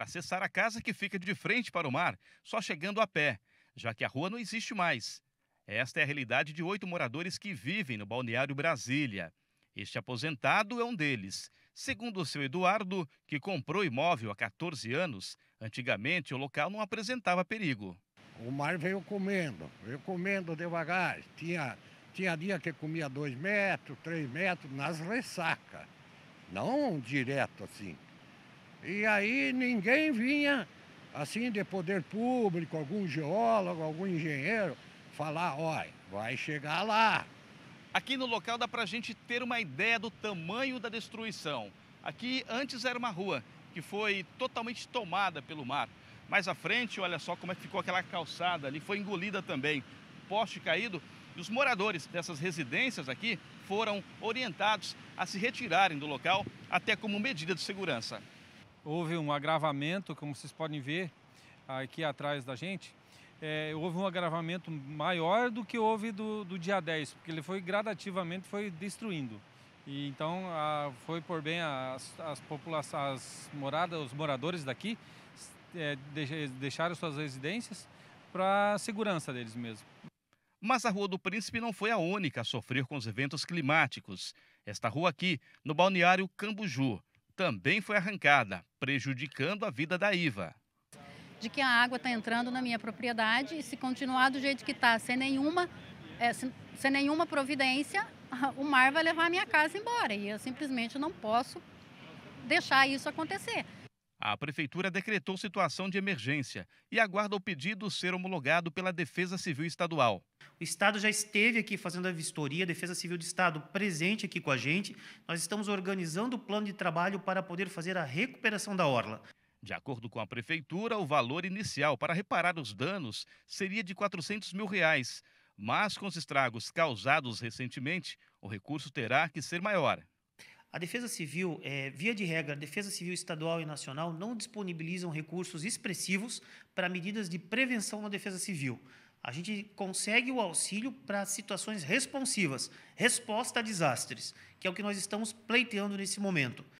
para acessar a casa que fica de frente para o mar, só chegando a pé, já que a rua não existe mais. Esta é a realidade de oito moradores que vivem no balneário Brasília. Este aposentado é um deles. Segundo o seu Eduardo, que comprou imóvel há 14 anos, antigamente o local não apresentava perigo. O mar veio comendo, veio comendo devagar. Tinha, tinha dia que comia 2 metros, 3 metros, nas ressacas. Não direto assim. E aí ninguém vinha, assim, de poder público, algum geólogo, algum engenheiro, falar, olha, vai chegar lá. Aqui no local dá para a gente ter uma ideia do tamanho da destruição. Aqui antes era uma rua que foi totalmente tomada pelo mar. Mais à frente, olha só como é que ficou aquela calçada ali, foi engolida também. Poste caído e os moradores dessas residências aqui foram orientados a se retirarem do local até como medida de segurança houve um agravamento, como vocês podem ver aqui atrás da gente, é, houve um agravamento maior do que houve do, do, dia 10, porque ele foi gradativamente foi destruindo. E então a, foi por bem as, as populações, moradas, os moradores daqui é, deixaram suas residências para a segurança deles mesmos. Mas a Rua do Príncipe não foi a única a sofrer com os eventos climáticos. Esta rua aqui, no balneário Cambuju, também foi arrancada, prejudicando a vida da Iva. De que a água está entrando na minha propriedade e se continuar do jeito que está, sem nenhuma, é, sem, sem nenhuma providência, o mar vai levar a minha casa embora. E eu simplesmente não posso deixar isso acontecer. A Prefeitura decretou situação de emergência e aguarda o pedido ser homologado pela Defesa Civil Estadual. O Estado já esteve aqui fazendo a vistoria, a Defesa Civil do Estado presente aqui com a gente. Nós estamos organizando o plano de trabalho para poder fazer a recuperação da orla. De acordo com a prefeitura, o valor inicial para reparar os danos seria de 400 mil reais, mas com os estragos causados recentemente, o recurso terá que ser maior. A Defesa Civil, é, via de regra, a Defesa Civil Estadual e Nacional não disponibilizam recursos expressivos para medidas de prevenção na Defesa Civil. A gente consegue o auxílio para situações responsivas, resposta a desastres, que é o que nós estamos pleiteando nesse momento.